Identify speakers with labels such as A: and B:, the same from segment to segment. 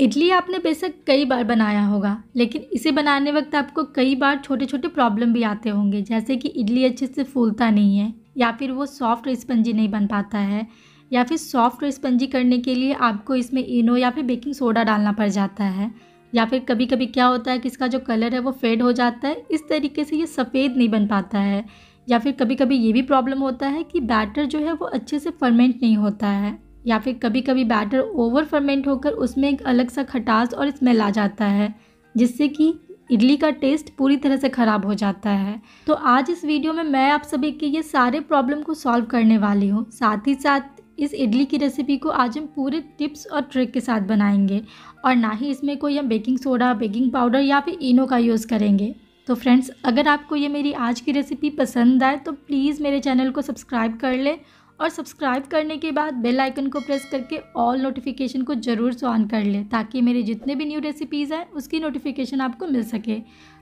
A: इडली आपने बेशक कई बार बनाया होगा लेकिन इसे बनाने वक्त आपको कई बार छोटे छोटे प्रॉब्लम भी आते होंगे जैसे कि इडली अच्छे से फूलता नहीं है या फिर वो सॉफ्ट और स्पंजी नहीं बन पाता है या फिर सॉफ्ट और स्पंजी करने के लिए आपको इसमें इनो या फिर बेकिंग सोडा डालना पड़ जाता है या फिर कभी कभी क्या होता है कि इसका जो कलर है वो फेड हो जाता है इस तरीके से ये सफ़ेद नहीं बन पाता है या फिर कभी कभी ये भी प्रॉब्लम होता है कि बैटर जो है वो अच्छे से फर्मेंट नहीं होता है या फिर कभी कभी बैटर ओवर फर्मेंट होकर उसमें एक अलग सा खटास और स्मेल आ जाता है जिससे कि इडली का टेस्ट पूरी तरह से ख़राब हो जाता है तो आज इस वीडियो में मैं आप सभी के ये सारे प्रॉब्लम को सॉल्व करने वाली हूँ साथ ही साथ इस इडली की रेसिपी को आज हम पूरे टिप्स और ट्रिक के साथ बनाएंगे और ना ही इसमें कोई हम बेकिंग सोडा बेकिंग पाउडर या फिर इनो का यूज़ करेंगे तो फ्रेंड्स अगर आपको ये मेरी आज की रेसिपी पसंद आए तो प्लीज़ मेरे चैनल को सब्सक्राइब कर लें और सब्सक्राइब करने के बाद बेल आइकन को प्रेस करके ऑल नोटिफिकेशन को ज़रूर से ऑन कर लें ताकि मेरे जितने भी न्यू रेसिपीज़ हैं उसकी नोटिफिकेशन आपको मिल सके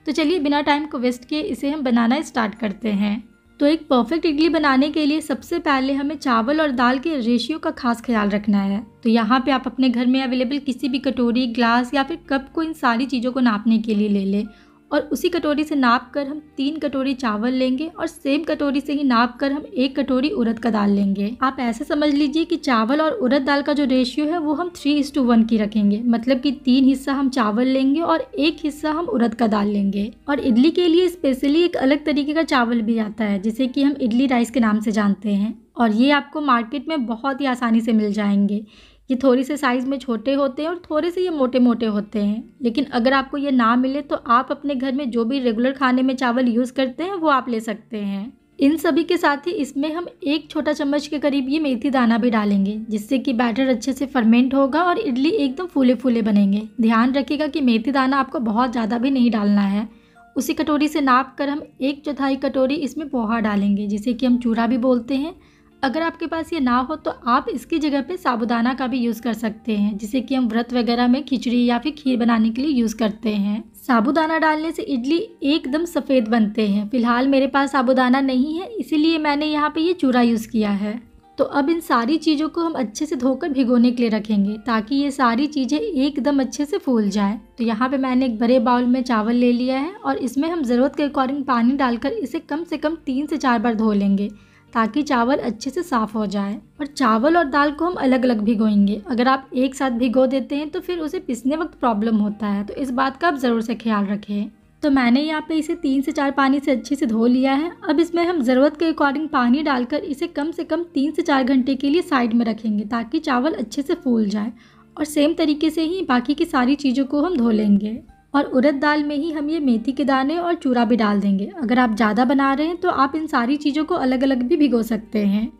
A: तो चलिए बिना टाइम को वेस्ट किए इसे हम बनाना स्टार्ट करते हैं तो एक परफेक्ट इडली बनाने के लिए सबसे पहले हमें चावल और दाल के रेशियो का खास ख्याल रखना है तो यहाँ पे आप अपने घर में अवेलेबल किसी भी कटोरी ग्लास या फिर कप को इन सारी चीज़ों को नापने के लिए ले लें और उसी कटोरी से नाप कर हम तीन कटोरी चावल लेंगे और सेम कटोरी से ही नाप कर हम एक कटोरी उड़द का दाल लेंगे आप ऐसे समझ लीजिए कि चावल और उड़द दाल का जो रेशियो है वो हम थ्री इज टू वन की रखेंगे मतलब कि तीन हिस्सा हम चावल लेंगे और एक हिस्सा हम उड़द का दाल लेंगे और इडली के लिए स्पेशली एक अलग तरीके का चावल भी आता है जिसे कि हम इडली राइस के नाम से जानते हैं और ये आपको मार्केट में बहुत ही आसानी से मिल जाएंगे ये थोड़ी से साइज़ में छोटे होते हैं और थोड़े से ये मोटे मोटे होते हैं लेकिन अगर आपको ये ना मिले तो आप अपने घर में जो भी रेगुलर खाने में चावल यूज़ करते हैं वो आप ले सकते हैं इन सभी के साथ ही इसमें हम एक छोटा चम्मच के करीब ये मेथी दाना भी डालेंगे जिससे कि बैटर अच्छे से फर्मेंट होगा और इडली एकदम फूले फूले बनेंगे ध्यान रखिएगा कि मेथी दाना आपको बहुत ज़्यादा भी नहीं डालना है उसी कटोरी से नाप कर हम एक चौथाई कटोरी इसमें पोहा डालेंगे जिसे कि हम चूरा भी बोलते हैं अगर आपके पास ये ना हो तो आप इसकी जगह पे साबुदाना का भी यूज़ कर सकते हैं जिसे कि हम व्रत वगैरह में खिचड़ी या फिर खीर बनाने के लिए यूज़ करते हैं साबुदाना डालने से इडली एकदम सफ़ेद बनते हैं फिलहाल मेरे पास साबुदाना नहीं है इसीलिए मैंने यहाँ पे ये चूरा यूज़ किया है तो अब इन सारी चीज़ों को हम अच्छे से धोकर भिगोने के लिए रखेंगे ताकि ये सारी चीज़ें एकदम अच्छे से फूल जाए तो यहाँ पे मैंने एक बड़े बाउल में चावल ले लिया है और इसमें हम ज़रूरत के अकॉर्डिंग पानी डालकर इसे कम से कम तीन से चार बार धो लेंगे ताकि चावल अच्छे से साफ़ हो जाए और चावल और दाल को हम अलग अलग भिगोएंगे अगर आप एक साथ भिगो देते हैं तो फिर उसे पिसने वक्त प्रॉब्लम होता है तो इस बात का आप ज़रूर से ख्याल रखें तो मैंने यहाँ पे इसे तीन से चार पानी से अच्छे से धो लिया है अब इसमें हम ज़रूरत के अकॉर्डिंग पानी डालकर इसे कम से कम तीन से चार घंटे के लिए साइड में रखेंगे ताकि चावल अच्छे से फूल जाए और सेम तरीके से ही बाकी की सारी चीज़ों को हम धो लेंगे और उड़द दाल में ही हम ये मेथी के दाने और चूरा भी डाल देंगे अगर आप ज़्यादा बना रहे हैं तो आप इन सारी चीज़ों को अलग अलग भी भिगो सकते हैं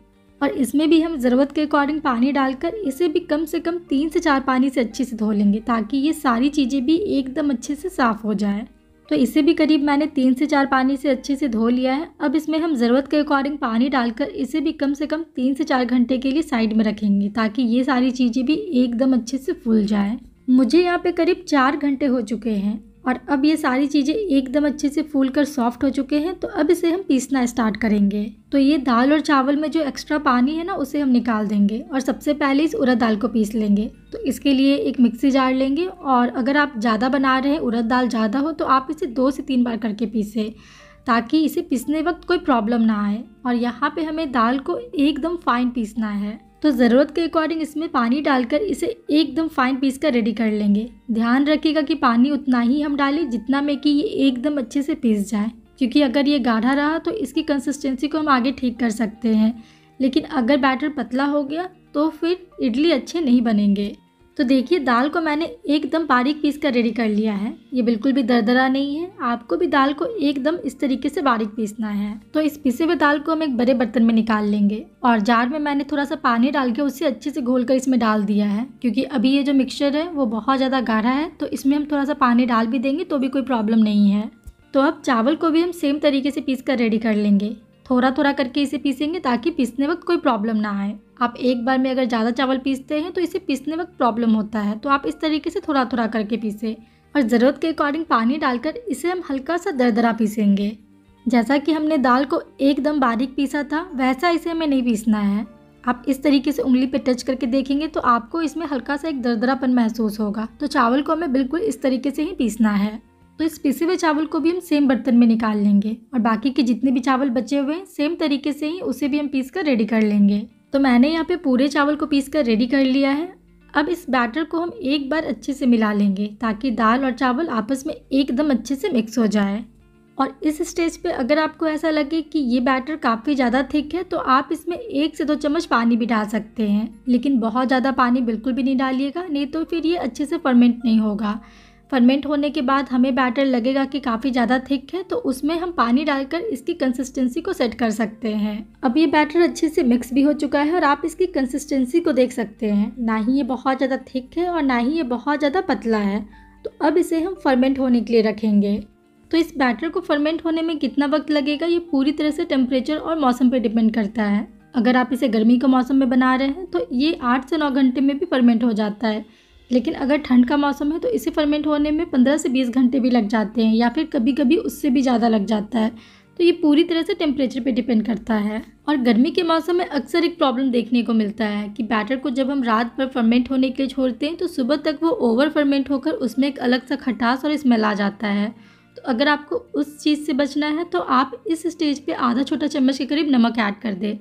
A: और इसमें भी हम ज़रूरत के अकॉर्डिंग पानी डालकर इसे भी कम से कम तीन से चार पानी से अच्छे से धो लेंगे ताकि ये सारी चीज़ें भी एकदम अच्छे से साफ़ हो जाए तो इसे भी करीब मैंने तीन से चार पानी से अच्छे से धो लिया है अब इसमें हम ज़रूरत के अकॉर्डिंग पानी डालकर इसे भी कम से कम तीन से चार घंटे के लिए साइड में रखेंगे ताकि ये सारी चीज़ें भी एकदम अच्छे से फूल जाएँ मुझे यहाँ पे करीब चार घंटे हो चुके हैं और अब ये सारी चीज़ें एकदम अच्छे से फूल कर सॉफ्ट हो चुके हैं तो अब इसे हम पीसना स्टार्ट करेंगे तो ये दाल और चावल में जो एक्स्ट्रा पानी है ना उसे हम निकाल देंगे और सबसे पहले इस उड़द दाल को पीस लेंगे तो इसके लिए एक मिक्सी जार लेंगे और अगर आप ज़्यादा बना रहे हैं उड़द दाल ज़्यादा हो तो आप इसे दो से तीन बार करके पीसें ताकि इसे पीसने वक्त कोई प्रॉब्लम ना आए और यहाँ पे हमें दाल को एकदम फाइन पीसना है तो ज़रूरत के अकॉर्डिंग इसमें पानी डालकर इसे एकदम फाइन पीस कर रेडी कर लेंगे ध्यान रखिएगा कि पानी उतना ही हम डालें जितना में कि ये एकदम अच्छे से पीस जाए क्योंकि अगर ये गाढ़ा रहा तो इसकी कंसिस्टेंसी को हम आगे ठीक कर सकते हैं लेकिन अगर बैटर पतला हो गया तो फिर इडली अच्छे नहीं बनेंगे तो देखिए दाल को मैंने एकदम बारीक पीस कर रेडी कर लिया है ये बिल्कुल भी दरदरा नहीं है आपको भी दाल को एकदम इस तरीके से बारीक पीसना है तो इस पीसे हुए दाल को हम एक बड़े बर्तन में निकाल लेंगे और जार में मैंने थोड़ा सा पानी डाल के उसे अच्छे से घोल कर इसमें डाल दिया है क्योंकि अभी ये जो मिक्सचर है वो बहुत ज़्यादा गाढ़ा है तो इसमें हम थोड़ा सा पानी डाल भी देंगे तो भी कोई प्रॉब्लम नहीं है तो अब चावल को भी हम सेम तरीके से पीस कर रेडी कर लेंगे थोड़ा थोड़ा करके इसे पीसेंगे ताकि पीसने वक्त कोई प्रॉब्लम ना आए आप एक बार में अगर ज़्यादा चावल पीसते हैं तो इसे पीसने वक्त प्रॉब्लम होता है तो आप इस तरीके से थोड़ा थोड़ा करके पीसें और ज़रूरत के अकॉर्डिंग पानी डालकर इसे हम हल्का सा दरदरा पीसेंगे जैसा कि हमने दाल को एकदम बारीक पीसा था वैसा इसे हमें नहीं पीसना है आप इस तरीके से उंगली पे टच करके देखेंगे तो आपको इसमें हल्का सा एक दरदरापन महसूस होगा तो चावल को हमें बिल्कुल इस तरीके से ही पीसना है तो इस पिसे हुए चावल को भी हम सेम बर्तन में निकाल लेंगे और बाकी के जितने भी चावल बचे हुए हैं सेम तरीके से ही उसे भी हम पीस कर रेडी कर लेंगे तो मैंने यहाँ पे पूरे चावल को पीस कर रेडी कर लिया है अब इस बैटर को हम एक बार अच्छे से मिला लेंगे ताकि दाल और चावल आपस में एकदम अच्छे से मिक्स हो जाए और इस स्टेज पे अगर आपको ऐसा लगे कि ये बैटर काफ़ी ज़्यादा थिक है तो आप इसमें एक से दो चम्मच पानी भी डाल सकते हैं लेकिन बहुत ज़्यादा पानी बिल्कुल भी नहीं डालिएगा नहीं तो फिर ये अच्छे से फर्मेंट नहीं होगा फर्मेंट होने के बाद हमें बैटर लगेगा कि काफ़ी ज़्यादा थिक है तो उसमें हम पानी डालकर इसकी कंसिस्टेंसी को सेट कर सकते हैं अब ये बैटर अच्छे से मिक्स भी हो चुका है और आप इसकी कंसिस्टेंसी को देख सकते हैं ना ही ये बहुत ज़्यादा थिक है और ना ही ये बहुत ज़्यादा पतला है तो अब इसे हम फर्मेंट होने के लिए रखेंगे तो इस बैटर को फर्मेंट होने में कितना वक्त लगेगा ये पूरी तरह से टेम्परेचर और मौसम पर डिपेंड करता है अगर आप इसे गर्मी के मौसम में बना रहे हैं तो ये आठ से नौ घंटे में भी फर्मेंट हो जाता है लेकिन अगर ठंड का मौसम है तो इसे फर्मेंट होने में पंद्रह से बीस घंटे भी लग जाते हैं या फिर कभी कभी उससे भी ज़्यादा लग जाता है तो ये पूरी तरह से टेम्परेचर पे डिपेंड करता है और गर्मी के मौसम में अक्सर एक प्रॉब्लम देखने को मिलता है कि बैटर को जब हम रात भर फर्मेंट होने के लिए छोड़ते हैं तो सुबह तक वो ओवर फर्मेंट होकर उसमें एक अलग सा खटास और स्मेल आ जाता है तो अगर आपको उस चीज़ से बचना है तो आप इस स्टेज पर आधा छोटा चम्मच के करीब नमक ऐड कर दें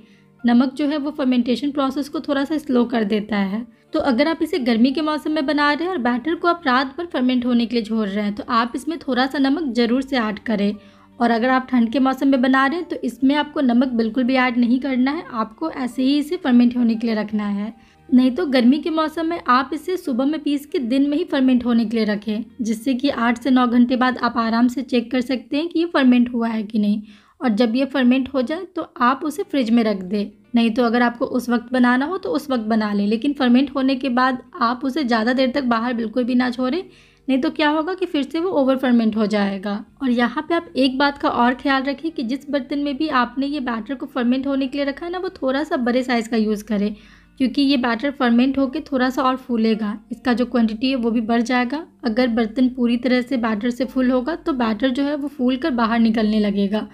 A: नमक जो है वो फर्मेंटेशन प्रोसेस को थोड़ा सा स्लो कर देता है तो अगर आप इसे गर्मी के मौसम में बना रहे हैं और बैटर को आप रात भर फर्मेंट होने के लिए छोड़ रहे हैं तो आप इसमें थोड़ा सा नमक ज़रूर से ऐड करें और अगर आप ठंड के मौसम में बना रहे हैं तो इसमें आपको नमक बिल्कुल भी ऐड नहीं करना है आपको ऐसे ही इसे फर्मेंट होने के लिए रखना है नहीं तो गर्मी के मौसम में आप इसे सुबह में पीस के दिन में ही फर्मेंट होने के लिए रखें जिससे कि आठ से नौ घंटे बाद आप आराम से चेक कर सकते हैं कि ये फर्मेंट हुआ है कि नहीं और जब ये फर्मेंट हो जाए तो आप उसे फ्रिज में रख दें नहीं तो अगर आपको उस वक्त बनाना हो तो उस वक्त बना लें लेकिन फर्मेंट होने के बाद आप उसे ज़्यादा देर तक बाहर बिल्कुल भी ना छोड़ें नहीं तो क्या होगा कि फिर से वो ओवर फर्मेंट हो जाएगा और यहाँ पे आप एक बात का और ख्याल रखें कि जिस बर्तन में भी आपने ये बैटर को फर्मेंट होने के लिए रखा है ना वो थोड़ा सा बड़े साइज़ का यूज़ करें क्योंकि ये बैटर फर्मेंट होकर थोड़ा सा और फूलेगा इसका जो क्वांटिटी है वो भी बढ़ जाएगा अगर बर्तन पूरी तरह से बैटर से फुल होगा तो बैटर जो है वो फूल कर बाहर निकलने लगेगा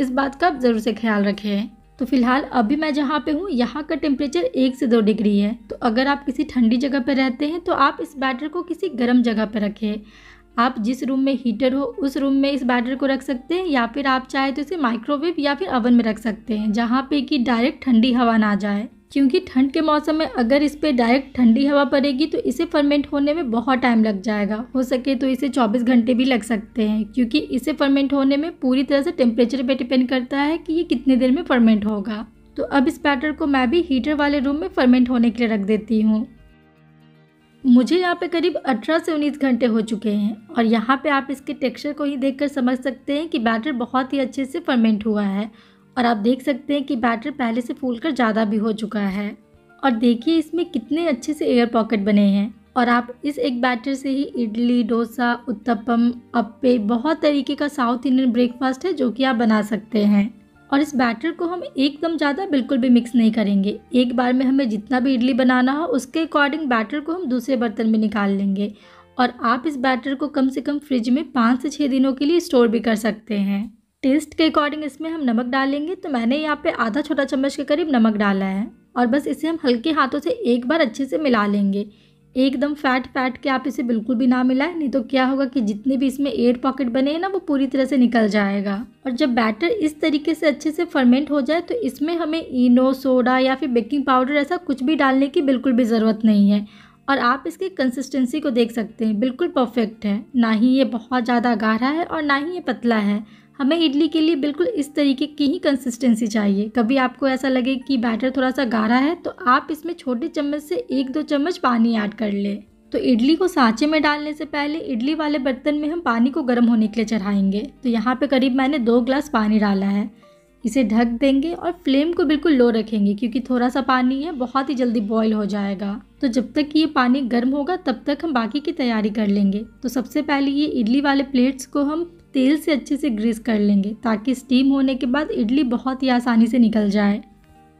A: इस बात का आप ज़रूर से ख्याल रखें तो फिलहाल अभी मैं जहाँ पे हूँ यहाँ का टेम्परेचर एक से दो डिग्री है तो अगर आप किसी ठंडी जगह पर रहते हैं तो आप इस बैटर को किसी गर्म जगह पर रखें आप जिस रूम में हीटर हो उस रूम में इस बैटर को रख सकते हैं या फिर आप चाहे तो इसे माइक्रोवेव या फिर अवन में रख सकते हैं जहाँ पे कि डायरेक्ट ठंडी हवा ना जाए क्योंकि ठंड के मौसम में अगर इस पर डायरेक्ट ठंडी हवा पड़ेगी तो इसे फर्मेंट होने में बहुत टाइम लग जाएगा हो सके तो इसे 24 घंटे भी लग सकते हैं क्योंकि इसे फर्मेंट होने में पूरी तरह से टेम्परेचर पे डिपेंड करता है कि ये कितने देर में फर्मेंट होगा तो अब इस बैटर को मैं भी हीटर वाले रूम में फर्मेंट होने के लिए रख देती हूँ मुझे यहाँ पे करीब 18 से 19 घंटे हो चुके हैं और यहाँ पे आप इसके टेक्सचर को ही देखकर समझ सकते हैं कि बैटर बहुत ही अच्छे से फर्मेंट हुआ है और आप देख सकते हैं कि बैटर पहले से फूल कर ज़्यादा भी हो चुका है और देखिए इसमें कितने अच्छे से एयर पॉकेट बने हैं और आप इस एक बैटर से ही इडली डोसा उत्तपम अप्पे बहुत तरीके का साउथ इंडियन ब्रेकफास्ट है जो कि आप बना सकते हैं और इस बैटर को हम एकदम ज़्यादा बिल्कुल भी मिक्स नहीं करेंगे एक बार में हमें जितना भी इडली बनाना हो उसके अकॉर्डिंग बैटर को हम दूसरे बर्तन में निकाल लेंगे और आप इस बैटर को कम से कम फ्रिज में पाँच से छः दिनों के लिए स्टोर भी कर सकते हैं टेस्ट के अकॉर्डिंग इसमें हम नमक डालेंगे तो मैंने यहाँ पे आधा छोटा चम्मच के करीब नमक डाला है और बस इसे हम हल्के हाथों से एक बार अच्छे से मिला लेंगे एकदम फैट फैट के आप इसे बिल्कुल भी ना मिलाएं नहीं तो क्या होगा कि जितने भी इसमें एयर पॉकेट बने हैं ना वो पूरी तरह से निकल जाएगा और जब बैटर इस तरीके से अच्छे से फर्मेंट हो जाए तो इसमें हमें इनो सोडा या फिर बेकिंग पाउडर ऐसा कुछ भी डालने की बिल्कुल भी ज़रूरत नहीं है और आप इसकी कंसिस्टेंसी को देख सकते हैं बिल्कुल परफेक्ट है ना ही ये बहुत ज़्यादा गाढ़ा है और ना ही ये पतला है हमें इडली के लिए बिल्कुल इस तरीके की ही कंसिस्टेंसी चाहिए कभी आपको ऐसा लगे कि बैटर थोड़ा सा गाढ़ा है तो आप इसमें छोटे चम्मच से एक दो चम्मच पानी ऐड कर लें तो इडली को सांचे में डालने से पहले इडली वाले बर्तन में हम पानी को गर्म होने के लिए चढ़ाएंगे तो यहाँ पे करीब मैंने दो ग्लास पानी डाला है इसे ढक देंगे और फ्लेम को बिल्कुल लो रखेंगे क्योंकि थोड़ा सा पानी है बहुत ही जल्दी बॉईल हो जाएगा तो जब तक ये पानी गर्म होगा तब तक हम बाकी की तैयारी कर लेंगे तो सबसे पहले ये इडली वाले प्लेट्स को हम तेल से अच्छे से ग्रीस कर लेंगे ताकि स्टीम होने के बाद इडली बहुत ही आसानी से निकल जाए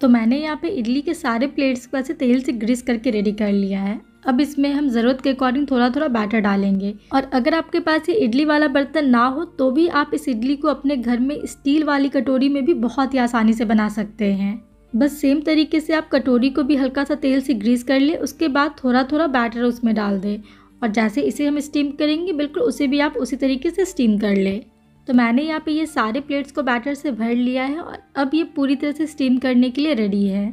A: तो मैंने यहाँ पे इडली के सारे प्लेट्स को ऐसे तेल से ग्रीस करके रेडी कर लिया है अब इसमें हम ज़रूरत के अकॉर्डिंग थोड़ा थोड़ा बैटर डालेंगे और अगर आपके पास ये इडली वाला बर्तन ना हो तो भी आप इस इडली को अपने घर में स्टील वाली कटोरी में भी बहुत ही आसानी से बना सकते हैं बस सेम तरीके से आप कटोरी को भी हल्का सा तेल से ग्रीस कर ले उसके बाद थोड़ा थोड़ा बैटर उसमें डाल दें और जैसे इसे हम स्टीम करेंगे बिल्कुल उसे भी आप उसी तरीके से स्टीम कर लें तो मैंने यहाँ पे ये सारे प्लेट्स को बैटर से भर लिया है और अब ये पूरी तरह से स्टीम करने के लिए रेडी है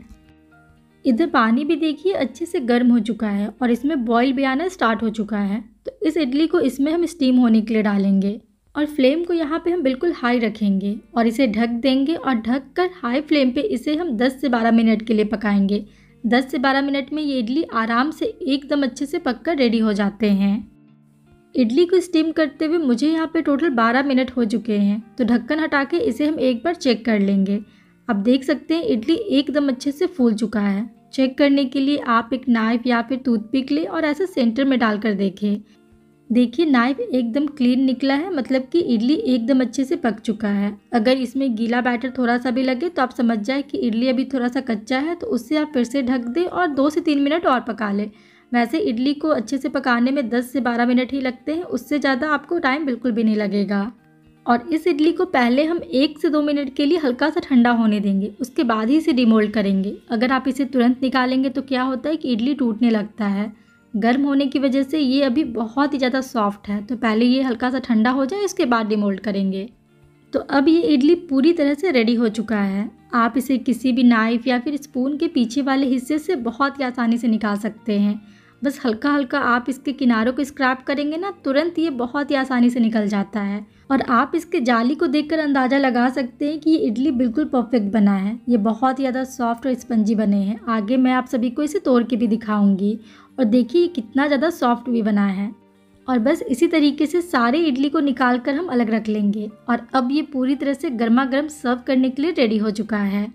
A: इधर पानी भी देखिए अच्छे से गर्म हो चुका है और इसमें बॉईल भी आना स्टार्ट हो चुका है तो इस इडली को इसमें हम स्टीम होने के लिए डालेंगे और फ्लेम को यहाँ पे हम बिल्कुल हाई रखेंगे और इसे ढक देंगे और ढक कर हाई फ्लेम पे इसे हम 10 से 12 मिनट के लिए पकाएंगे 10 से 12 मिनट में ये इडली आराम से एकदम अच्छे से पक कर रेडी हो जाते हैं इडली को स्टीम करते हुए मुझे यहाँ पर टोटल बारह मिनट हो चुके हैं तो ढक्कन हटा के इसे हम एक बार चेक कर लेंगे आप देख सकते हैं इडली एकदम अच्छे से फूल चुका है चेक करने के लिए आप एक नाइफ या फिर टूथपिक लें और ऐसे सेंटर में डालकर देखें देखिए नाइफ एकदम क्लीन निकला है मतलब कि इडली एकदम अच्छे से पक चुका है अगर इसमें गीला बैटर थोड़ा सा भी लगे तो आप समझ जाए कि इडली अभी थोड़ा सा कच्चा है तो उससे आप फिर से ढक दें और दो से तीन मिनट और पका लें वैसे इडली को अच्छे से पकाने में दस से बारह मिनट ही लगते हैं उससे ज़्यादा आपको टाइम बिल्कुल भी नहीं लगेगा और इस इडली को पहले हम एक से दो मिनट के लिए हल्का सा ठंडा होने देंगे उसके बाद ही इसे डिमोल्ड करेंगे अगर आप इसे तुरंत निकालेंगे तो क्या होता है कि इडली टूटने लगता है गर्म होने की वजह से ये अभी बहुत ही ज़्यादा सॉफ्ट है तो पहले ये हल्का सा ठंडा हो जाए उसके बाद डिमोल्ड करेंगे तो अब ये इडली पूरी तरह से रेडी हो चुका है आप इसे किसी भी नाइफ़ या फिर स्पून के पीछे वाले हिस्से से बहुत ही आसानी से निकाल सकते हैं बस हल्का हल्का आप इसके किनारों को स्क्रैप करेंगे ना तुरंत ये बहुत ही आसानी से निकल जाता है और आप इसके जाली को देखकर अंदाज़ा लगा सकते हैं कि ये इडली बिल्कुल परफेक्ट बना है ये बहुत ही ज़्यादा सॉफ्ट और स्पंजी बने हैं आगे मैं आप सभी को इसे तोड़ के भी दिखाऊंगी और देखिए कितना ज़्यादा सॉफ्ट भी बना है और बस इसी तरीके से सारे इडली को निकाल कर हम अलग रख लेंगे और अब ये पूरी तरह से गर्मा गर्म सर्व करने के लिए रेडी हो चुका है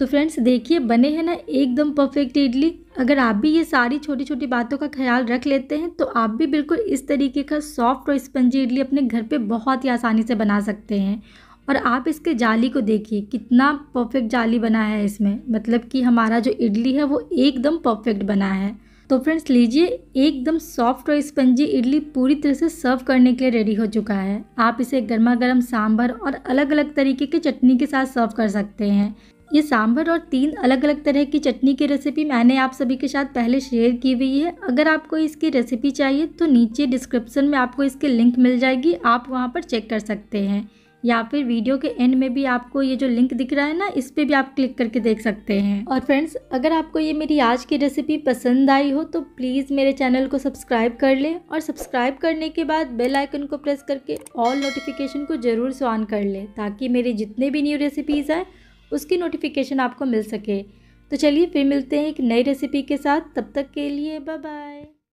A: तो फ्रेंड्स देखिए बने हैं ना एकदम परफेक्ट इडली अगर आप भी ये सारी छोटी छोटी बातों का ख्याल रख लेते हैं तो आप भी बिल्कुल इस तरीके का सॉफ्ट और स्पंजी इडली अपने घर पे बहुत ही आसानी से बना सकते हैं और आप इसके जाली को देखिए कितना परफेक्ट जाली बना है इसमें मतलब कि हमारा जो इडली है वो एकदम परफेक्ट बना है तो फ्रेंड्स लीजिए एकदम सॉफ्ट और स्पंजी इडली पूरी तरह से सर्व करने के लिए रेडी हो चुका है आप इसे गर्मा गर्म सांभर और अलग अलग तरीके की चटनी के साथ सर्व कर सकते हैं ये सांभर और तीन अलग अलग तरह की चटनी की रेसिपी मैंने आप सभी के साथ पहले शेयर की हुई है अगर आपको इसकी रेसिपी चाहिए तो नीचे डिस्क्रिप्शन में आपको इसकी लिंक मिल जाएगी आप वहाँ पर चेक कर सकते हैं या फिर वीडियो के एंड में भी आपको ये जो लिंक दिख रहा है ना इस पर भी आप क्लिक करके देख सकते हैं और फ्रेंड्स अगर आपको ये मेरी आज की रेसिपी पसंद आई हो तो प्लीज़ मेरे चैनल को सब्सक्राइब कर लें और सब्सक्राइब करने के बाद बेल आइकन को प्रेस करके ऑल नोटिफिकेशन को ज़रूर से ऑन कर लें ताकि मेरी जितने भी न्यू रेसिपीज़ आएँ उसकी नोटिफिकेशन आपको मिल सके तो चलिए फिर मिलते हैं एक नई रेसिपी के साथ तब तक के लिए बाय बाय